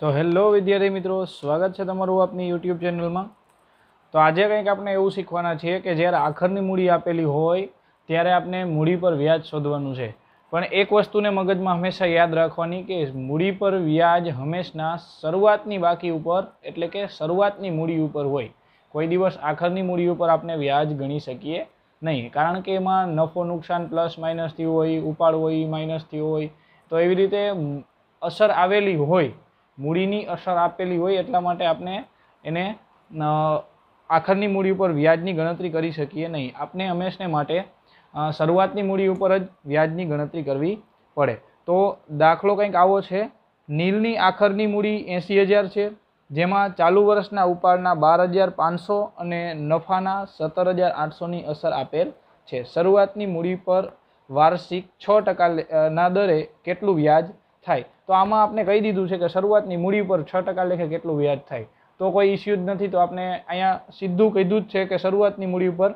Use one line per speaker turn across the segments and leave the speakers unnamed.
તો હેલો વિદ્યાર્થી મિત્રો સ્વાગત છે તમારું આપની યુટ્યુબ ચેનલમાં તો આજે કંઈક આપણે એવું શીખવાના છીએ કે જ્યારે આખરની મૂડી આપેલી હોય ત્યારે આપણે મૂડી પર વ્યાજ શોધવાનું છે પણ એક વસ્તુને મગજમાં હંમેશા યાદ રાખવાની કે મૂડી પર વ્યાજ હંમેશના શરૂઆતની બાકી ઉપર એટલે કે શરૂઆતની મૂડી ઉપર હોય કોઈ દિવસ આખરની મૂડી ઉપર આપણે વ્યાજ ગણી શકીએ નહીં કારણ કે એમાં નફો નુકસાન પ્લસ માઇનસ થયું હોય ઉપાડ હોય માઇનસ થયું હોય તો એવી રીતે અસર આવેલી હોય મૂડીની અસર આપેલી હોય એટલા માટે આપણે એને આખરની મૂડી ઉપર વ્યાજની ગણતરી કરી શકીએ નહીં આપણે હંમેશને માટે શરૂઆતની મૂડી ઉપર જ વ્યાજની ગણતરી કરવી પડે તો દાખલો કંઈક આવો છે નીલની આખરની મૂડી એંસી હજાર છે જેમાં ચાલુ વર્ષના ઉપાડના બાર હજાર પાંચસો અને નફાના સત્તર હજાર આઠસોની અસર આપેલ છે શરૂઆતની મૂડી પર વાર્ષિક છ ટકા ના દરે કેટલું વ્યાજ થાય તો આમાં આપણે કહી દીધું છે કે શરૂઆતની મૂડી ઉપર છ ટકા લેખે કેટલું વ્યાજ થાય તો કોઈ ઇસ્યુ જ નથી તો આપણે અહીંયા સીધું કીધું જ છે કે શરૂઆતની મૂડી ઉપર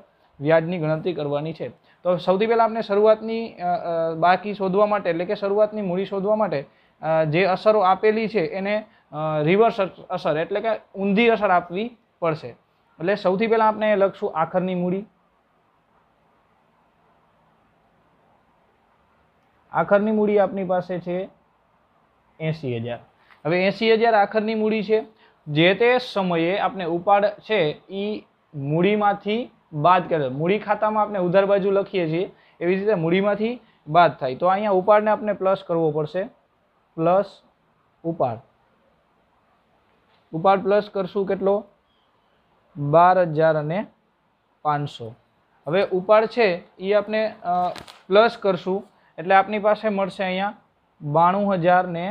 વ્યાજની ગણતરી કરવાની છે તો સૌથી પહેલાં આપણે શરૂઆતની બાકી શોધવા માટે એટલે કે શરૂઆતની મૂડી શોધવા માટે જે અસરો આપેલી છે એને રિવર્સ અસર એટલે કે ઊંધી અસર આપવી પડશે એટલે સૌથી પહેલાં આપણે લખશું આખરની મૂડી આખરની મૂડી આપની પાસે છે એંસી હજાર હવે એંસી હજાર આખરની મૂડી છે જે તે સમયે આપણે ઉપાડ છે એ મૂડીમાંથી બાદ કરે મૂડી ખાતામાં આપણે ઉધાર બાજુ લખીએ છીએ એવી રીતે મૂડીમાંથી બાદ થાય તો અહીંયા ઉપાડને આપણે પ્લસ કરવો પડશે પ્લસ ઉપાડ ઉપાડ પ્લસ કરશું કેટલો બાર હજાર અને પાંચસો હવે ઉપાડ છે એ આપણે પ્લસ કરશું એટલે આપની પાસે મળશે અહીંયા બાણું હજાર ને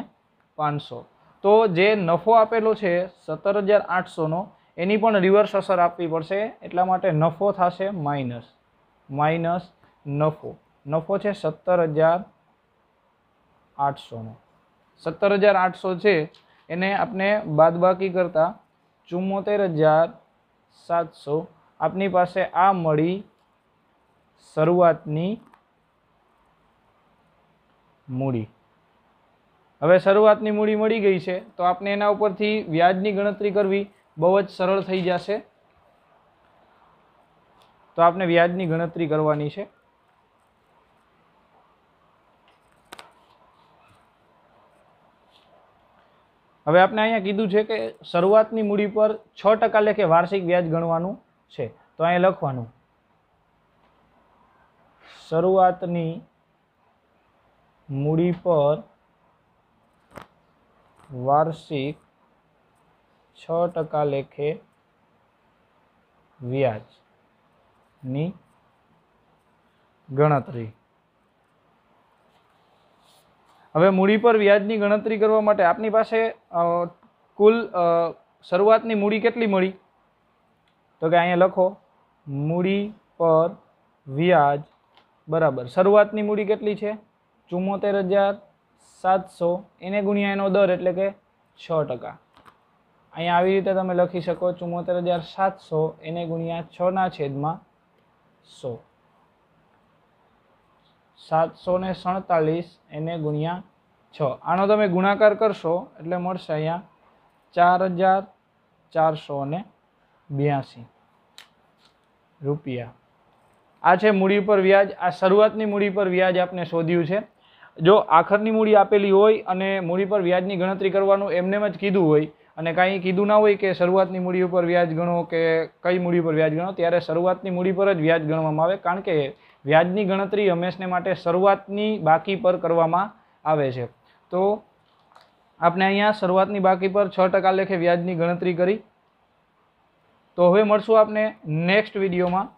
પાંચસો તો જે નફો આપેલો છે સત્તર હજાર આઠસોનો એની પણ રિવર્સ અસર આપવી પડશે એટલા માટે નફો થશે માઇનસ માઇનસ નફો નફો છે સત્તર હજાર આઠસોનો સત્તર હજાર આઠસો છે એને આપણે બાદબાકી કરતાં ચુમ્મોતેર હજાર સાતસો આપની પાસે આ મળી શરૂઆતની મૂડી હવે શરૂઆતની મૂડી મળી ગઈ છે તો આપણે એના ઉપરથી વ્યાજની ગણતરી કરવી બહુ જ સરળ થઈ જશે તો આપણે વ્યાજની ગણતરી કરવાની છે હવે આપણે અહીંયા કીધું છે કે શરૂઆતની મૂડી પર છ ટકા લેખે વાર્ષિક વ્યાજ ગણવાનું છે તો અહીંયા લખવાનું શરૂઆતની મૂડી પર વાર્ષિક છ ટકા લેખે વ્યાજની ગણતરી હવે મૂડી પર વ્યાજની ગણતરી કરવા માટે આપની પાસે કુલ શરૂઆતની મૂડી કેટલી મળી તો કે અહીંયા લખો મૂડી પર વ્યાજ બરાબર શરૂઆતની મૂડી કેટલી છે ચુમ્મોતેર હજાર સાતસો એને ગુણ્યા એનો દર એટલે કે છ ટકા અહીંયા આવી રીતે તમે લખી શકો ચુમ્મોતેર હજાર સાતસો એને ગુણ્યા છના છેદમાં સો સાતસો ને સડતાલીસ એને ગુણ્યા છ આનો તમે ગુણાકાર કરશો એટલે મળશે અહીંયા ચાર હજાર ચારસો ને બ્યાસી રૂપિયા આ છે મૂડી પર વ્યાજ આ શરૂઆતની મૂડી પર વ્યાજ આપણે શોધ્યું છે જો આખરની મૂડી આપેલી હોય અને મૂડી પર વ્યાજની ગણતરી કરવાનું એમને જ કીધું હોય અને કાંઈ કીધું ના હોય કે શરૂઆતની મૂડી ઉપર વ્યાજ ગણો કે કઈ મૂડી પર વ્યાજ ગણો ત્યારે શરૂઆતની મૂડી પર જ વ્યાજ ગણવામાં આવે કારણ કે વ્યાજની ગણતરી હંમેશને માટે શરૂઆતની બાકી પર કરવામાં આવે છે તો આપણે અહીંયા શરૂઆતની બાકી પર છ ટકા લેખે વ્યાજની ગણતરી કરી તો હવે મળશું આપને નેક્સ્ટ વિડીયોમાં